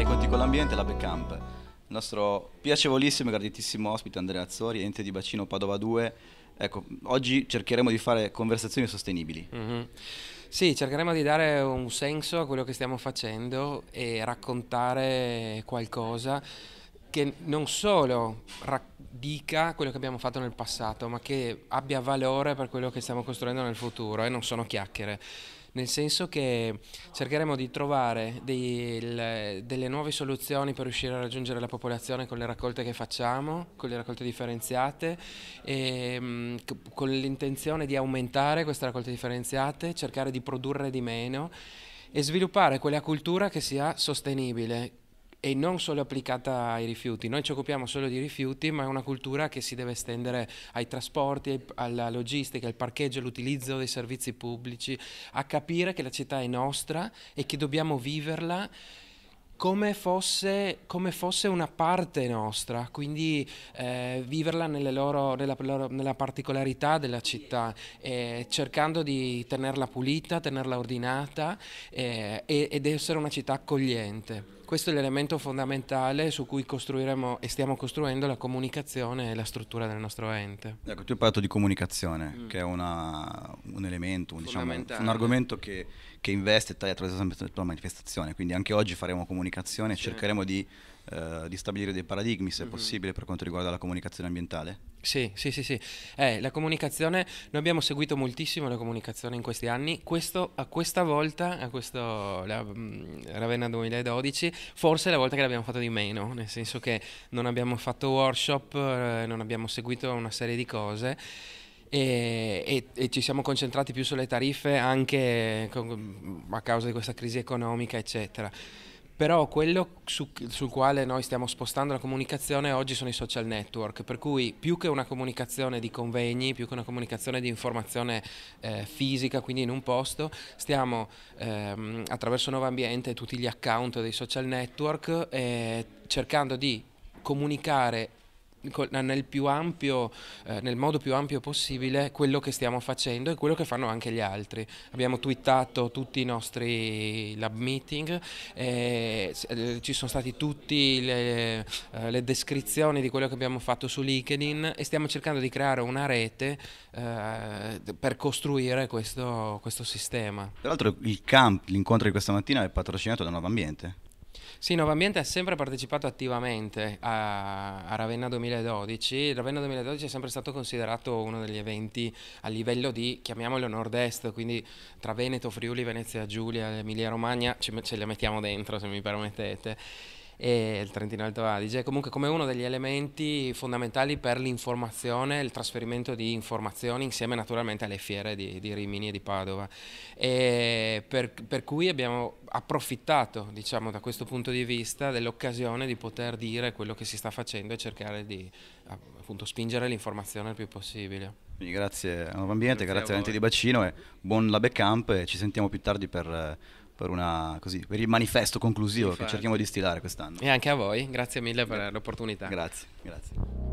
fare i conti con l'ambiente, la Backcamp. Il nostro piacevolissimo e graditissimo ospite Andrea Azzori, ente di bacino Padova 2. Ecco, oggi cercheremo di fare conversazioni sostenibili. Mm-hmm. Sì, cercheremo di dare un senso a quello che stiamo facendo e raccontare qualcosa che non solo dica quello che abbiamo fatto nel passato, ma che abbia valore per quello che stiamo costruendo nel futuro e non sono chiacchiere nel senso che cercheremo di trovare dei, il, delle nuove soluzioni per riuscire a raggiungere la popolazione con le raccolte che facciamo, con le raccolte differenziate e mm, con l'intenzione di aumentare queste raccolte differenziate, cercare di produrre di meno e sviluppare quella cultura che sia sostenibile, e non solo applicata ai rifiuti. Noi ci occupiamo solo di rifiuti, ma è una cultura che si deve estendere ai trasporti, alla logistica, al parcheggio, all'utilizzo dei servizi pubblici, a capire che la città è nostra e che dobbiamo viverla come fosse, come fosse, una parte nostra, quindi eh, viverla loro, nella, nella, particolarità della città, eh, cercando di tenerla pulita, tenerla ordinata eh, ed essere una città accogliente. Questo è l'elemento fondamentale su cui costruiremo e stiamo costruendo la comunicazione e la struttura del nostro ente. Ecco, tu hai parlato di comunicazione, mm. che è una, un elemento, un, diciamo, un argomento che, che investe e taglia attraverso la manifestazione, quindi anche oggi faremo comunicazione e sì. cercheremo di eh, di stabilire dei paradigmi, se mm-hmm. possibile, per quanto riguarda la comunicazione ambientale? Sì, sì, sì, sì. Eh, la comunicazione, noi abbiamo seguito moltissimo la comunicazione in questi anni, Questo, a questa volta, a questo, la, mm, Ravenna 2012, forse è la volta che l'abbiamo fatto di meno, nel senso che non abbiamo fatto workshop, eh, non abbiamo seguito una serie di cose. E, e, e, ci siamo concentrati più sulle tariffe anche con, a causa di questa crisi economica, eccetera però quello su, sul quale noi stiamo spostando la comunicazione oggi sono i social network, per cui più che una comunicazione di convegni, più che una comunicazione di informazione eh, fisica, quindi in un posto, stiamo ehm, attraverso Nuovo Ambiente e tutti gli account dei social network eh, cercando di comunicare nel, ampio, eh, nel, modo più ampio possibile quello che stiamo facendo e quello che fanno anche gli altri. Abbiamo twittato tutti i nostri lab meeting, eh, eh ci sono state tutte le, eh, le, descrizioni di quello che abbiamo fatto su LinkedIn e stiamo cercando di creare una rete eh, per costruire questo, questo sistema. Tra l'altro l'incontro di questa mattina è patrocinato da Nuovo Ambiente. Sì, Ambiente ha sempre partecipato attivamente a, a, Ravenna 2012. Ravenna 2012 è sempre stato considerato uno degli eventi a livello di, chiamiamolo nord-est, quindi tra Veneto, Friuli, Venezia, Giulia, Emilia Romagna, ce, ce le mettiamo dentro se mi permettete e il Trentino Alto Adige, comunque come uno degli elementi fondamentali per l'informazione, il trasferimento di informazioni insieme naturalmente alle fiere di, di Rimini e di Padova. E per, per, cui abbiamo approfittato, diciamo, da questo punto di vista dell'occasione di poter dire quello che si sta facendo e cercare di appunto spingere l'informazione il più possibile. Quindi grazie a Nuovo Ambiente, grazie, grazie all'ente di Bacino e buon Labecamp e ci sentiamo più tardi per eh, per, una, così, per il manifesto conclusivo Infatti. che cerchiamo di stilare quest'anno. E anche a voi, grazie mille per l'opportunità. Grazie, grazie.